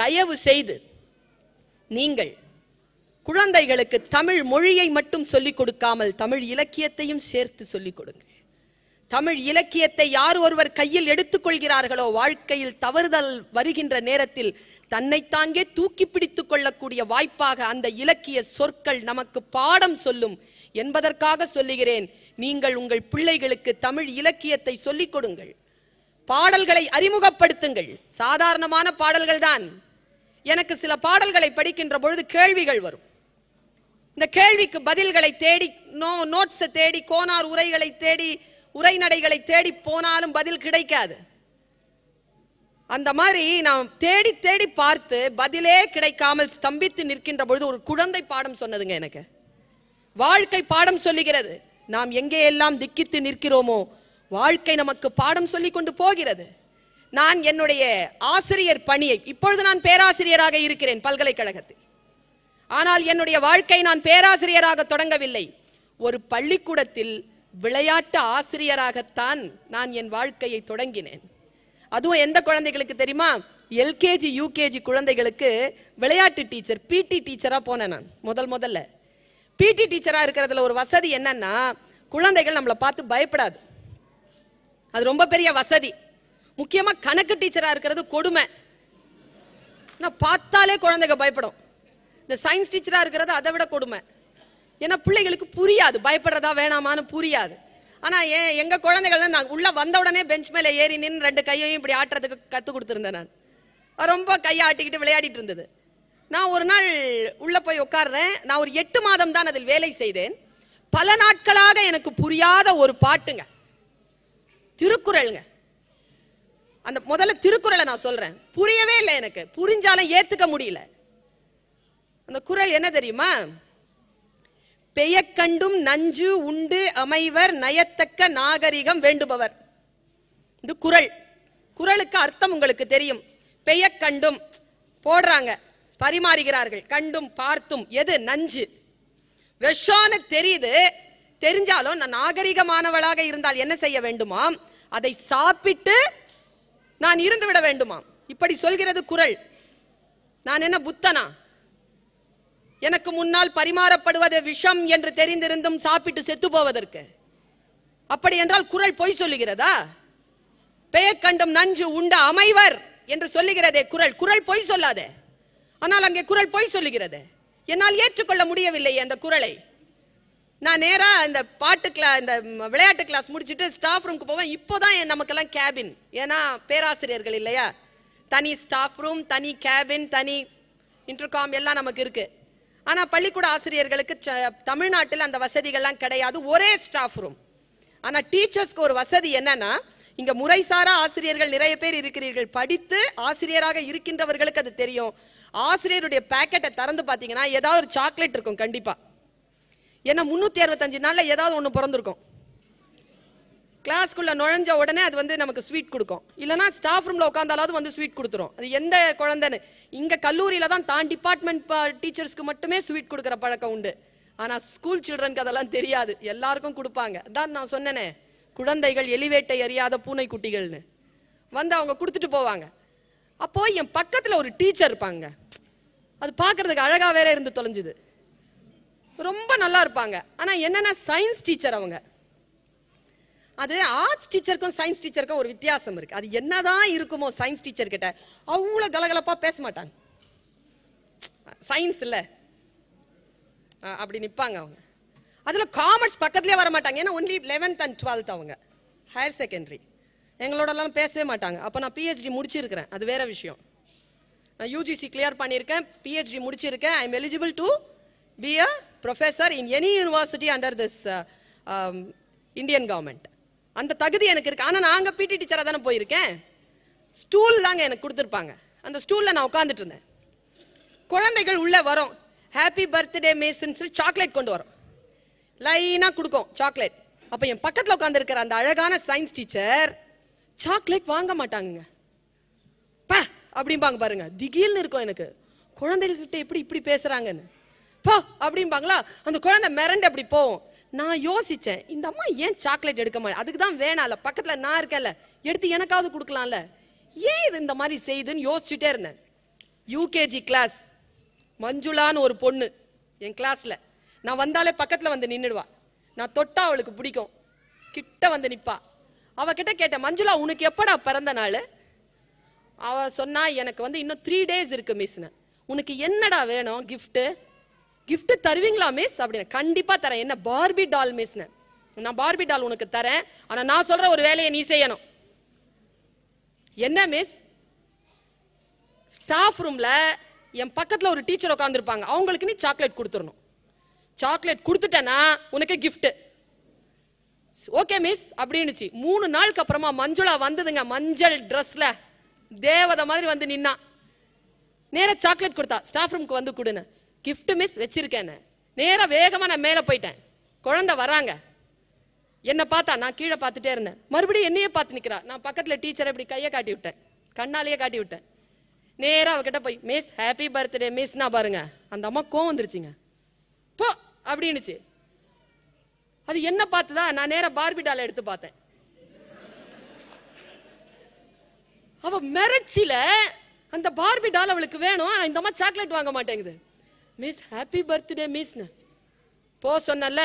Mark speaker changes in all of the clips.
Speaker 1: தயவு செய்து நீங்கள் குழந்தைகளுக்கு தமிழ் மொழியை மட்டும் சொல்லிக் கொடுக்காமல் தமிழ் இலக்கியத்தையும் சேர்த்து சொல்லிக் கொடுங்கள் தமிழ் இலக்கியத்தை யார் ஒருவர் கையில் எடுத்துக்கொள்கிறார்களோ வாழ்க்கையில் தவறுதல் வருகின்ற நேரத்தில் தன்னைத்தாங்கே தூக்கி பிடித்து கொள்ளக்கூடிய வாய்ப்பாக அந்த இலக்கிய சொற்கள் நமக்கு பாடம் சொல்லும் என்பதற்காக சொல்லுகிறேன் நீங்கள் உங்கள் பிள்ளைகளுக்கு தமிழ் இலக்கியத்தை சொல்லிக் கொடுங்கள் பாடல்களை அறிமுகப்படுத்துங்கள் சாதாரணமான பாடல்கள் தான் எனக்கு சில பாடல்களை படிக்கின்ற பொழுது கேள்விகள் வரும் இந்த கேள்விக்கு பதில்களை தேடி நோ நோட்ஸை தேடி கோனார் உரைகளை தேடி உரைநடைகளை தேடி போனாலும் பதில் கிடைக்காது அந்த மாதிரி நாம் தேடி தேடி பார்த்து பதிலே கிடைக்காமல் ஸ்தம்பித்து நிற்கின்ற பொழுது ஒரு குழந்தை பாடம் சொன்னதுங்க எனக்கு வாழ்க்கை பாடம் சொல்லுகிறது நாம் எங்கே எல்லாம் திக்கித்து நிற்கிறோமோ வாழ்க்கை நமக்கு பாடம் சொல்லி கொண்டு போகிறது நான் என்னுடைய ஆசிரியர் பணியை இப்பொழுது நான் பேராசிரியராக இருக்கிறேன் பல்கலைக்கழகத்தில் ஆனால் என்னுடைய வாழ்க்கை நான் பேராசிரியராக தொடங்கவில்லை ஒரு பள்ளிக்கூடத்தில் விளையாட்டு ஆசிரியராகத்தான் நான் என் வாழ்க்கையை தொடங்கினேன் அதுவும் எந்த குழந்தைகளுக்கு தெரியுமா எல்கேஜி யூகேஜி குழந்தைகளுக்கு விளையாட்டு டீச்சர் பிடி டீச்சராக போனேன் நான் முதல் முதல்ல பிடி டீச்சராக இருக்கிறதுல ஒரு வசதி என்னன்னா குழந்தைகள் நம்மளை பார்த்து பயப்படாது அது ரொம்ப பெரிய வசதி முக்கியமாக கணக்கு டீச்சராக இருக்கிறது கொடுமை நான் பார்த்தாலே குழந்தைங்க பயப்படும் இந்த சயின்ஸ் டீச்சராக இருக்கிறது அதை விட கொடுமை ஏன்னா பிள்ளைகளுக்கு புரியாது பயப்படுறதா வேணாமான்னு புரியாது ஆனால் ஏன் எங்கள் குழந்தைகள்லாம் நான் உள்ளே வந்த உடனே பெஞ்ச் மேலே ஏறி நின்று ரெண்டு கையையும் இப்படி ஆட்டுறதுக்கு கற்றுக் கொடுத்துருந்தேன் நான் ரொம்ப கையை ஆட்டிக்கிட்டு விளையாடிட்டு இருந்தது நான் ஒரு நாள் உள்ளே போய் உட்காடுறேன் நான் ஒரு எட்டு மாதம் தான் அதில் வேலை செய்தேன் பல நாட்களாக எனக்கு புரியாத ஒரு பாட்டுங்க திருக்குறளுங்க அந்த முதல்ல திருக்குறளை நான் சொல்றேன் புரியவே இல்லை எனக்கு புரிஞ்சாலும் ஏத்துக்க முடியல அந்த குரல் என்ன தெரியுமா கண்டும் நஞ்சு உண்டு அமைவர் நயத்தக்க நாகரிகம் வேண்டுபவர் இந்த குரல் குரலுக்கு அர்த்தம் உங்களுக்கு தெரியும் கண்டும் போடுறாங்க பரிமாறுகிறார்கள் கண்டும் பார்த்தும் எது நஞ்சு விஷம்னு தெரியுது தெரிஞ்சாலும் நான் நாகரிகமானவளாக இருந்தால் என்ன செய்ய வேண்டுமாம் அதை சாப்பிட்டு நான் இருந்துவிட வேண்டுமா இப்படி சொல்கிறது குரல் நான் என்ன புத்தனா எனக்கு முன்னால் பரிமாறப்படுவது விஷம் என்று தெரிந்திருந்தும் சாப்பிட்டு செத்து போவதற்கு அப்படி என்றால் குரல் பொய் சொல்லுகிறதா பெயர் கண்டும் நஞ்சு உண்ட அமைவர் என்று சொல்லுகிறதே குரல் குரல் பொய் சொல்லாதே ஆனால் அங்கே குரல் பொய் சொல்லுகிறது என்னால் ஏற்றுக்கொள்ள முடியவில்லை அந்த குரலை நான் நேராக இந்த பாட்டு கிளா இந்த விளையாட்டு கிளாஸ் முடிச்சுட்டு ஸ்டாஃப் ரூமுக்கு போவேன் இப்போ தான் நமக்கெல்லாம் கேபின் ஏன்னா பேராசிரியர்கள் இல்லையா தனி ஸ்டாஃப் ரூம் தனி கேபின் தனி இன்டர்காம் எல்லாம் நமக்கு இருக்குது ஆனால் பள்ளிக்கூட ஆசிரியர்களுக்கு தமிழ்நாட்டில் அந்த வசதிகள்லாம் கிடையாது ஒரே ஸ்டாஃப் ரூம் ஆனால் டீச்சர்ஸ்க்கு ஒரு வசதி என்னன்னா இங்கே முறைசாரா ஆசிரியர்கள் நிறைய பேர் இருக்கிறீர்கள் படித்து ஆசிரியராக இருக்கின்றவர்களுக்கு அது தெரியும் ஆசிரியருடைய பேக்கெட்டை திறந்து பார்த்தீங்கன்னா ஏதாவது ஒரு சாக்லேட் இருக்கும் கண்டிப்பாக ஏன்னா முந்நூற்றி அறுபத்தஞ்சு நாளில் ஏதாவது ஒன்று பிறந்திருக்கும் கிளாஸ்க்குள்ளே நுழைஞ்ச உடனே அது வந்து நமக்கு ஸ்வீட் கொடுக்கும் இல்லைனா ஸ்டாஃப் ரூமில் உட்காந்தாலாவது வந்து ஸ்வீட் கொடுத்துரும் அது எந்த குழந்தைன்னு இங்கே கல்லூரியில் தான் தான் டிபார்ட்மெண்ட் டீச்சர்ஸ்க்கு மட்டுமே ஸ்வீட் கொடுக்குற பழக்கம் உண்டு ஆனால் ஸ்கூல் சில்ட்ரனுக்கு அதெல்லாம் தெரியாது எல்லாருக்கும் கொடுப்பாங்க தான் நான் சொன்னேனே குழந்தைகள் எலிவேட்டை எறியாத குட்டிகள்னு வந்து அவங்க கொடுத்துட்டு போவாங்க அப்போது என் பக்கத்தில் ஒரு டீச்சர் இருப்பாங்க அது பார்க்குறதுக்கு அழகாக வேற இருந்து தொலைஞ்சுது ரொம்ப நல்லா இருப்பாங்க ஆனால் என்னென்னா சயின்ஸ் டீச்சர் அவங்க அது ஆர்ட்ஸ் டீச்சருக்கும் சயின்ஸ் டீச்சருக்கும் ஒரு வித்தியாசம் இருக்குது அது என்னதான் இருக்குமோ சயின்ஸ் டீச்சர் கிட்ட அவ்வளோ கலகலப்பாக பேச மாட்டாங்க சயின்ஸ் இல்லை அப்படி நிற்பாங்க அவங்க அதில் காமர்ஸ் பக்கத்துலேயே வர மாட்டாங்க ஏன்னா ஒன்லி லெவன்த் அண்ட் டுவெல்த் அவங்க ஹையர் செகண்டரி எங்களோடலாம் பேசவே மாட்டாங்க அப்போ நான் பிஹெச்டி முடிச்சிருக்கிறேன் அது வேற விஷயம் நான் யூஜிசி கிளியர் பண்ணியிருக்கேன் பிஹெச்டி முடிச்சிருக்கேன் I am eligible to be a professor in any university under this Indian government அந்த தகுதி எனக்கு இருக்குது ஆனால் நாங்கள் பிடி டீச்சராக தானே போயிருக்கேன் ஸ்டூல் தாங்க எனக்கு கொடுத்துருப்பாங்க அந்த ஸ்டூலில் நான் உட்காந்துட்டு இருந்தேன் குழந்தைகள் உள்ளே வரும் ஹாப்பி பர்த்டே மிஸ்ன்னு சொல்லி சாக்லேட் கொண்டு வரும் லைனாக கொடுக்கும் சாக்லேட் அப்போ என் பக்கத்தில் உட்காந்துருக்கிற அந்த அழகான சயின்ஸ் டீச்சர் சாக்லேட் வாங்க மாட்டாங்க ப அப்படிம்பாங்க பாருங்க திகில்னு இருக்கும் எனக்கு குழந்தைகிட்ட எப்படி இப்படி பேசுகிறாங்கன்னு பா அப்படிம்பாங்களா அந்த குழந்தை மிரண்டு அப்படி போவோம் நான் யோசித்தேன் இந்த அம்மா ஏன் சாக்லேட் எடுக்க மாட்டேன் அதுக்கு தான் வேணாம்ல பக்கத்தில் நான் இருக்கல எடுத்து எனக்காவது கொடுக்கலாம்ல ஏன் இது இந்த மாதிரி செய்யுதுன்னு யோசிச்சுட்டே இருந்தேன் யூகேஜி கிளாஸ் மஞ்சுளான்னு ஒரு பொண்ணு என் கிளாஸில் நான் வந்தாலே பக்கத்தில் வந்து நின்றுடுவா நான் தொட்டா அவளுக்கு பிடிக்கும் கிட்ட வந்து நிற்பா அவகிட்ட கேட்டேன் மஞ்சுளா உனக்கு எப்படா பிறந்த நாள் அவ சொன்னா எனக்கு வந்து இன்னும் த்ரீ டேஸ் இருக்கு மிஸ்னு உனக்கு என்னடா வேணும் கிஃப்ட்டு கிஃப்ட் தருவீங்களா மிஸ் அப்படின்னு கண்டிப்பா தரேன் என்ன பார்பி டால் மிஸ்னு நான் பார்பி டால் உனக்கு தரேன் ஆனா நான் சொல்ற ஒரு வேலையை நீ செய்யணும் என்ன மிஸ் ஸ்டாஃப் ரூம்ல என் பக்கத்துல ஒரு டீச்சர் உட்காந்துருப்பாங்க அவங்களுக்கு நீ சாக்லேட் கொடுத்துடணும் சாக்லேட் கொடுத்துட்டேன்னா உனக்கு கிஃப்ட் ஓகே மிஸ் அப்படின்னுச்சு மூணு நாளுக்கு அப்புறமா மஞ்சுளா வந்ததுங்க மஞ்சள் ட்ரெஸ்ல தேவதை மாதிரி வந்து நின்னா நேராக சாக்லேட் கொடுத்தா ஸ்டாஃப் ரூமுக்கு வந்து கொடுன்னு கிஃப்ட் மிஸ் வச்சிருக்கேன் நேராக வேகமாக நான் மேலே போயிட்டேன் குழந்தை வராங்க என்னை பார்த்தா நான் கீழே பார்த்துட்டே இருந்தேன் மறுபடியும் என்னையே பார்த்து நிற்கிறா நான் பக்கத்தில் டீச்சரை இப்படி கையை காட்டி விட்டேன் கண்ணாலேயே காட்டி விட்டேன் நேராக அவகிட்ட போய் மிஸ் ஹாப்பி பர்த்டே மிஸ்னா பாருங்க அந்த அம்மா கோவம் வந்துருச்சுங்க போ அப்படின்னுச்சு அது என்ன பார்த்துதா நான் நேராக பார்பி டாலை எடுத்து பார்த்தேன் அவ மிரட்சியில அந்த பார்பி டால் அவளுக்கு வேணும் ஆனால் இந்த அம்மா சாக்லேட் வாங்க மாட்டேங்குது மிஸ் ஹாப்பி பர்த்டே மிஸ்னு போ சொன்னல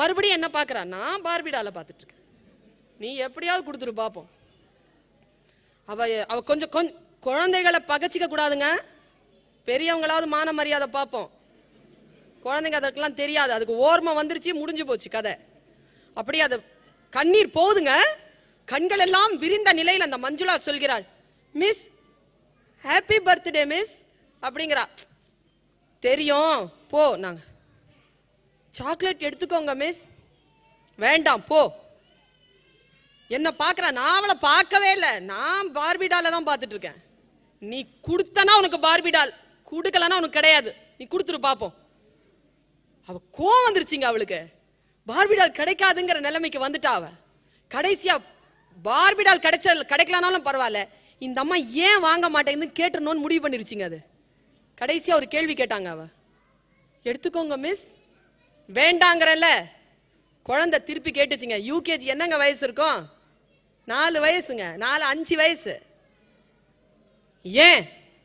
Speaker 1: மறுபடியும் என்ன பார்க்குறா நான் பார்பிடாவில் இருக்கேன் நீ எப்படியாவது கொடுத்துரு பார்ப்போம் அவ அவ கொஞ்சம் கொஞ்சம் குழந்தைகளை பகச்சிக்க கூடாதுங்க பெரியவங்களாவது மான மரியாதை பார்ப்போம் குழந்தைங்க அதற்கெல்லாம் தெரியாது அதுக்கு ஓர்மை வந்துருச்சு முடிஞ்சு போச்சு கதை அப்படி அது கண்ணீர் போகுதுங்க கண்கள் எல்லாம் விரிந்த நிலையில் அந்த மஞ்சுளா சொல்கிறாள் மிஸ் ஹாப்பி பர்த்டே மிஸ் அப்படிங்கிறா தெரியும் போ நாங்க சாக்லேட் எடுத்துக்கோங்க மிஸ் வேண்டாம் போ என்ன பார்க்குற நான் அவளை பார்க்கவே இல்லை நான் பார்பிடால தான் பார்த்துட்டு இருக்கேன் நீ கொடுத்தனா உனக்கு பார்பிடால் கொடுக்கலன்னா உனக்கு கிடையாது நீ கொடுத்துரு பார்ப்போம் அவ கோவம் வந்துருச்சுங்க அவளுக்கு பார்பிடால் கிடைக்காதுங்கிற நிலைமைக்கு வந்துட்டா அவ கடைசியா பார்பிடால் கிடைச்ச கிடைக்கலனாலும் பரவாயில்ல இந்த அம்மா ஏன் வாங்க மாட்டேங்குதுன்னு கேட்டுறணும்னு முடிவு பண்ணிருச்சுங்க அது கடைசியாக ஒரு கேள்வி கேட்டாங்க அவ எடுத்துக்கோங்க மிஸ் வேண்டாங்கிறல்ல குழந்தை திருப்பி கேட்டுச்சுங்க யூகேஜி என்னங்க வயசு இருக்கும் நாலு வயசுங்க நாலு அஞ்சு வயசு ஏன்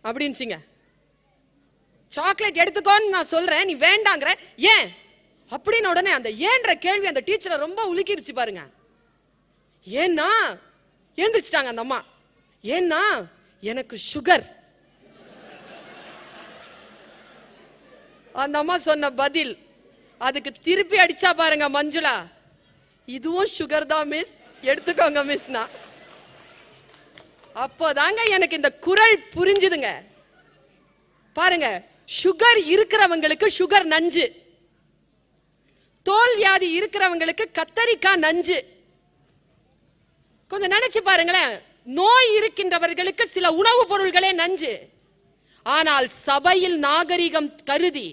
Speaker 1: அப்படின்ச்சிங்க சாக்லேட் எடுத்துக்கோன்னு நான் சொல்கிறேன் நீ வேண்டாங்கிற ஏன் அப்படின்னு உடனே அந்த ஏன்ற கேள்வி அந்த டீச்சரை ரொம்ப உலுக்கிடுச்சு பாருங்க ஏன்னா எழுந்திரிச்சிட்டாங்க அந்த அம்மா ஏன்னா எனக்கு சுகர் அந்த அம்மா சொன்ன பதில் அதுக்கு திருப்பி அடிச்சா பாருங்க மஞ்சுளா இதுவும் சுகர் தான் மிஸ் எடுத்துக்கோங்க மிஸ்னா அப்போதாங்க எனக்கு இந்த குரல் புரிஞ்சுதுங்க பாருங்க சுகர் இருக்கிறவங்களுக்கு சுகர் நஞ்சு தோல் வியாதி இருக்கிறவங்களுக்கு கத்தரிக்காய் நஞ்சு கொஞ்சம் நினைச்சு பாருங்களேன் நோய் இருக்கின்றவர்களுக்கு சில உணவுப் பொருள்களே நஞ்சு ஆனால் சபையில் நாகரிகம் கருதி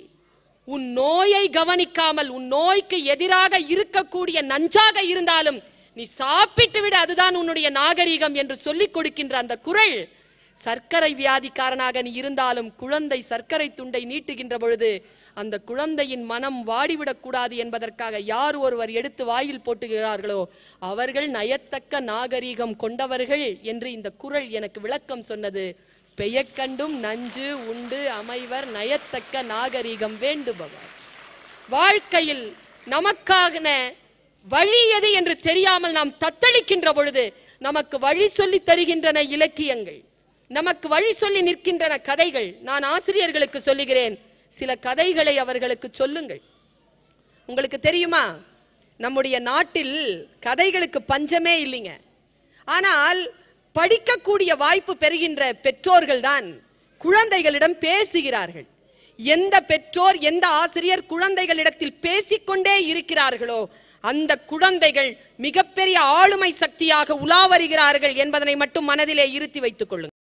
Speaker 1: உன் நோயை கவனிக்காமல் உன் நோய்க்கு எதிராக இருக்கக்கூடிய நஞ்சாக இருந்தாலும் நீ சாப்பிட்டு விட அதுதான் உன்னுடைய நாகரிகம் என்று சொல்லிக் கொடுக்கின்ற அந்த குரல் சர்க்கரை வியாதிக்காரனாக நீ இருந்தாலும் குழந்தை சர்க்கரை துண்டை நீட்டுகின்ற பொழுது அந்த குழந்தையின் மனம் வாடிவிடக்கூடாது என்பதற்காக யார் ஒருவர் எடுத்து வாயில் போட்டுகிறார்களோ அவர்கள் நயத்தக்க நாகரீகம் கொண்டவர்கள் என்று இந்த குரல் எனக்கு விளக்கம் சொன்னது பெயக்கண்டும் நஞ்சு உண்டு அமைவர் நயத்தக்க நாகரிகம் வேண்டுபவர் வாழ்க்கையில் நமக்கான வழி எது என்று தெரியாமல் நாம் தத்தளிக்கின்ற பொழுது நமக்கு வழி சொல்லி தருகின்றன இலக்கியங்கள் நமக்கு வழி சொல்லி நிற்கின்றன கதைகள் நான் ஆசிரியர்களுக்கு சொல்லுகிறேன் சில கதைகளை அவர்களுக்கு சொல்லுங்கள் உங்களுக்கு தெரியுமா நம்முடைய நாட்டில் கதைகளுக்கு பஞ்சமே இல்லைங்க ஆனால் படிக்கக்கூடிய வாய்ப்பு பெறுகின்ற பெற்றோர்கள் தான் குழந்தைகளிடம் பேசுகிறார்கள் எந்த பெற்றோர் எந்த ஆசிரியர் குழந்தைகளிடத்தில் பேசிக்கொண்டே இருக்கிறார்களோ அந்த குழந்தைகள் மிகப்பெரிய ஆளுமை சக்தியாக உலா வருகிறார்கள் என்பதனை மட்டும் மனதிலே இருத்தி வைத்துக் கொள்ளுங்கள்